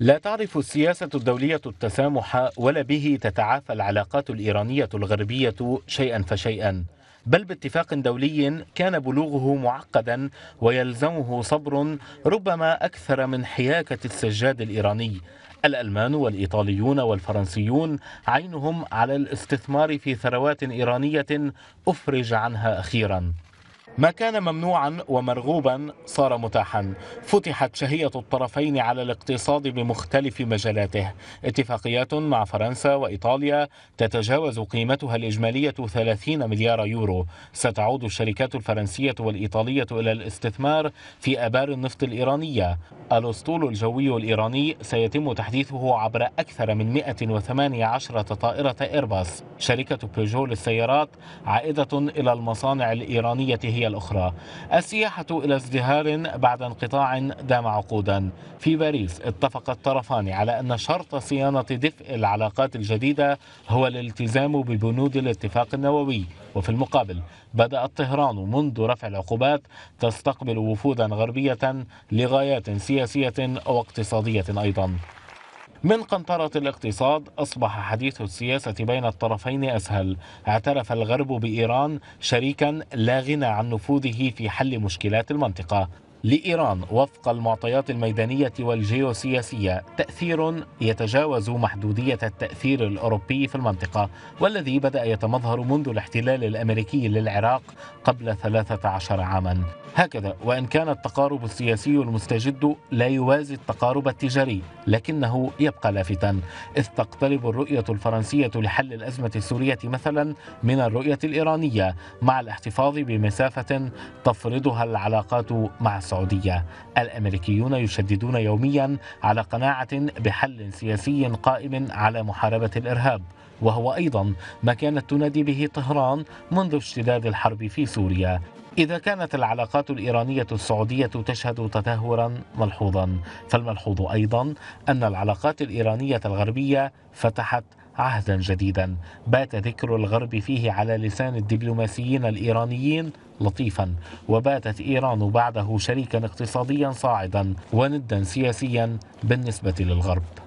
لا تعرف السياسة الدولية التسامح ولا به تتعافى العلاقات الإيرانية الغربية شيئا فشيئا بل باتفاق دولي كان بلوغه معقدا ويلزمه صبر ربما أكثر من حياكة السجاد الإيراني الألمان والإيطاليون والفرنسيون عينهم على الاستثمار في ثروات إيرانية أفرج عنها أخيراً ما كان ممنوعا ومرغوبا صار متاحا فتحت شهية الطرفين على الاقتصاد بمختلف مجالاته اتفاقيات مع فرنسا وإيطاليا تتجاوز قيمتها الإجمالية 30 مليار يورو ستعود الشركات الفرنسية والإيطالية إلى الاستثمار في أبار النفط الإيرانية الأسطول الجوي الإيراني سيتم تحديثه عبر أكثر من 118 طائرة إيرباص شركة بيجو للسيارات عائدة إلى المصانع الإيرانية هي الأخرى السياحة إلى ازدهار بعد انقطاع دام عقودا في باريس اتفق الطرفان على أن شرط صيانة دفء العلاقات الجديدة هو الالتزام ببنود الاتفاق النووي وفي المقابل بدأت طهران منذ رفع العقوبات تستقبل وفودا غربية لغايات سياسية واقتصادية أيضا من قنطرة الاقتصاد أصبح حديث السياسة بين الطرفين أسهل اعترف الغرب بإيران شريكا لا غنى عن نفوذه في حل مشكلات المنطقة لإيران وفق المعطيات الميدانية والجيوسياسية تأثير يتجاوز محدودية التأثير الأوروبي في المنطقة والذي بدأ يتمظهر منذ الاحتلال الأمريكي للعراق قبل 13 عاماً هكذا وإن كان التقارب السياسي المستجد لا يوازي التقارب التجاري لكنه يبقى لافتا إذ تقترب الرؤية الفرنسية لحل الأزمة السورية مثلا من الرؤية الإيرانية مع الاحتفاظ بمسافة تفرضها العلاقات مع السعودية الأمريكيون يشددون يوميا على قناعة بحل سياسي قائم على محاربة الإرهاب وهو أيضا ما كانت تنادي به طهران منذ اشتداد الحرب في سوريا إذا كانت العلاقات الإيرانية السعودية تشهد تدهورا ملحوظا فالملحوظ أيضا أن العلاقات الإيرانية الغربية فتحت عهدا جديدا بات ذكر الغرب فيه على لسان الدبلوماسيين الإيرانيين لطيفا وباتت إيران بعده شريكا اقتصاديا صاعدا وندا سياسيا بالنسبة للغرب